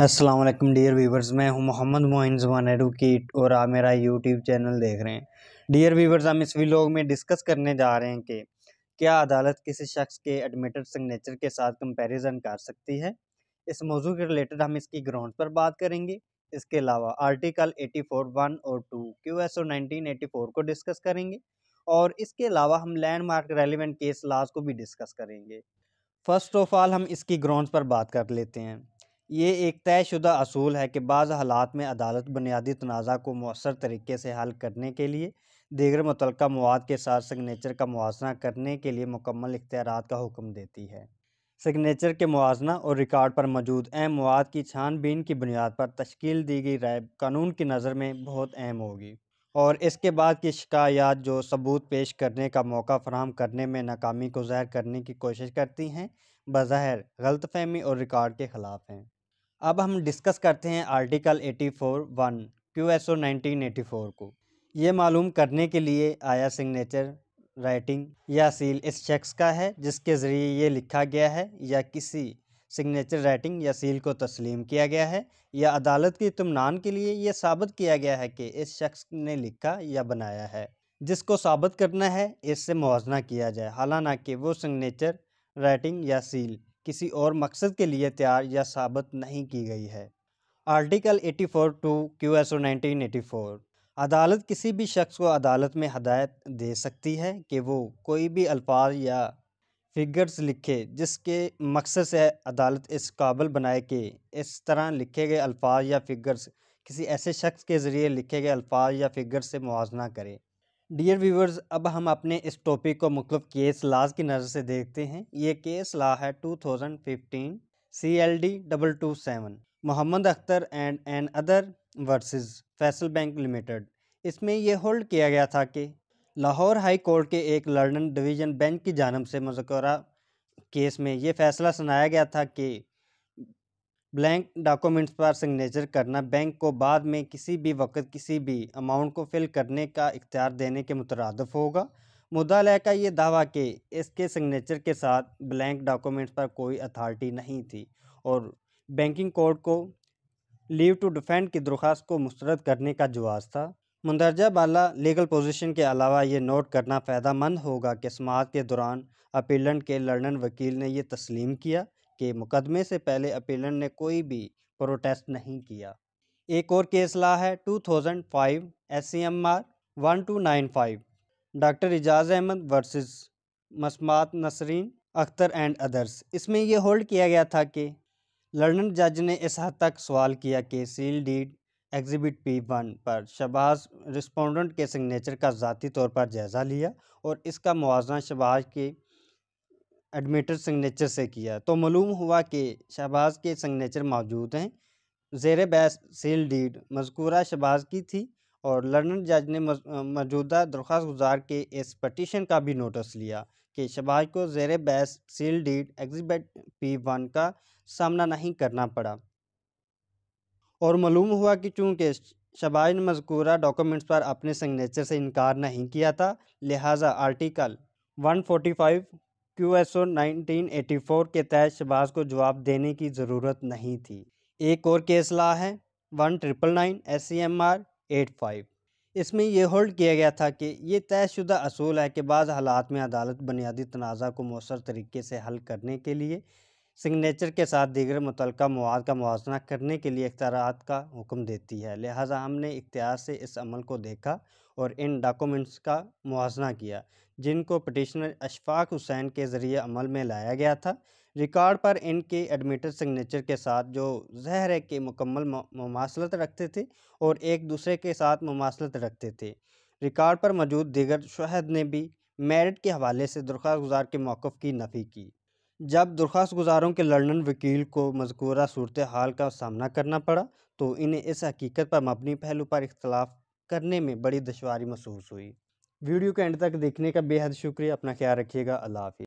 Aslam dear viewers मैं हूं मोहम्मद मोहन जबान एडवोकेट और आप मेरा यूट्यूब चैनल देख रहे हैं डियर वीवर्स हम इस व्लॉग में डिस्कस करने जा रहे हैं कि क्या अदालत किसी शख्स के एडमिटेड सिग्नेचर के साथ कंपैरिजन कर सकती है इस मौजू के रिलेटेड हम इसकी ग्राउंड पर बात करेंगे इसके अलावा आर्टिकल एटी फोर वन और two Q S O nineteen eighty four को डिस्कस करेंगे और इसके अलावा हम लैंड मार्क रेलिवेंट केस लाज को भी डिस्कस करेंगे फर्स्ट ऑफ ऑल हम इसकी ग्राउंड पर बात कर लेते हैं ये एक तयशुदा असूल है कि बाज़ हालात में अदालत बुनियादी तनाज़ा को मौसर तरीके से हल करने के लिए दीगर मुतल मवाद के साथ सिग्नेचर का मुजना करने के लिए मुकम्मल इख्तियार का हुक्म देती है सिग्नेचर के मुजना और रिकॉर्ड पर मौजूद अहम मवाद की छानबीन की बुनियाद पर तश्ल दी गई राय कानून की नज़र में बहुत अहम होगी और इसके बाद की शिकायत जो सबूत पेश करने का मौका फराम करने में नाकामी को ज़ाहिर करने की कोशिश करती हैं बज़ाहिर गलतफहमी और रिकॉर्ड के ख़िलाफ़ हैं अब हम डिस्कस करते हैं article 84 one Q S O को ये मालूम करने के लिए आया सिग्नेचर राइटिंग या सील इस शख्स का है जिसके ज़रिए ये लिखा गया है या किसी सिग्नेचर राइटिंग या सील को तस्लीम किया गया है या अदालत की तुमनान के लिए यह साबित किया गया है कि इस शख्स ने लिखा या बनाया है जिसको साबित करना है इससे मुजना किया जाए हालांकि वो सिग्नेचर राइटिंग या सील किसी और मकसद के लिए तैयार या साबित नहीं की गई है article 84 two Q S O अदालत किसी भी शख्स को अदालत में हदायत दे सकती है कि वो कोई भी अल्फाज या फिगर्स लिखे जिसके मकसद से अदालत इस काबिल बनाए कि इस तरह लिखे गए अल्फाज या फिगर्स किसी ऐसे शख्स के ज़रिए लिखे गए अल्फाज या फिगर्स से मुजना करे डियर व्यूवर्स अब हम अपने इस टॉपिक को मुख्तफ केस लाज की नज़र से देखते हैं ये केस ला है 2015 D double two seven Mohammad Akhtar and another versus Faisal bank limited इसमें यह होल्ड किया गया था कि लाहौर हाई कोर्ट के एक लर्डन डिवीज़न बेंच की जानब से मुजक्रा केस में यह फ़ैसला सुनाया गया था कि ब्लैंक डॉक्यूमेंट्स पर सिग्नेचर करना बैंक को बाद में किसी भी वक्त किसी भी अमाउंट को फिल करने का इख्तियार देने के मुतरदफ होगा मुद्दा का ये दावा कि इसके सिग्नेचर के साथ ब्लैंक डॉक्यूमेंट्स पर कोई अथॉरिटी नहीं थी और बैंकिंग कोर्ट को लीव टू डिफेंड की दरख्वास्त को मुस्रद करने का जवाब था मंदरजा बाला लीगल पोजीशन के अलावा ये नोट करना फ़ायदा मंद होगा कि समात के दौरान अपीलन के लर्नन वकील ने यह तस्लीम किया के मुकदमे से पहले अपीलन ने कोई भी प्रोटेस्ट नहीं किया एक और केस ला है 2005 nine five doctor Ejaz Ahmad versus मसमात नसरीन अख्तर एंड अदर्स इसमें यह होल्ड किया गया था कि लंडन जज ने इस हद तक सवाल किया कि seal deed exhibit P one पर शबाज रिस्पोंडेंट के सिग्नेचर का ज़ाती तौर पर जायज़ा लिया और इसका मुजना शबाज के एडमिटर सिग्नेचर से किया तो मालूम हुआ कि शहबाज के सिग्नेचर मौजूद हैं जेर बैस सील डीड मजकूरा शहबाज की थी और लर्नर जज ने मौजूदा दरख्वास्त गुजार के इस पटिशन का भी नोटिस लिया कि शहबाज को जेर बैस seal deed exhibit P one का सामना नहीं करना पड़ा और मालूम हुआ कि चूँकि शबाज ने मजकूरा डॉक्यूमेंट्स पर अपने सिग्नेचर से इनकार नहीं किया था लिहाजा आर्टिकल 145 क्यू एस ओ के तहत शहबाज को जवाब देने की ज़रूरत नहीं थी एक और केस ला है one triple nine S C M R eight five इसमें यह होल्ड किया गया था कि यह तयशुदा असूल है कि बाज़ हालात में अदालत बुनियादी तनाज़ा को मौसर तरीके से हल करने के लिए सिग्नेचर के साथ दीगर मुतल मवाद का मुजना करने के लिए इख्तारात का हुक्म देती है लिहाजा हमने इख्तियार से इस अमल को देखा और इन डॉक्यूमेंट्स का मुजना किया जिनको पटिशनर अशफाक हुसैन के ज़रिए अमल में लाया गया था रिकॉर्ड पर इनके एडमिटेड सिग्नेचर के साथ जो जहर के मुकम्मल ममासलत रखते थे और एक दूसरे के साथ ममासलत रखते थे रिकॉर्ड पर मौजूद दीगर शहद ने भी मेरिट के हवाले से दरख्वा गुजार के मौक़ की नफ़ी की जब दरख्वास्त गुजारों के लंडन वकील को मजकूरा सूरत हाल का सामना करना पड़ा तो इन्हें इस हकीकत पर मबनी पहलू पर इख्तलाफ करने में बड़ी दुशारी महसूस हुई वीडियो के एंड तक देखने का बेहद शुक्रिया अपना ख्याल रखिएगा अल्लाह हाफि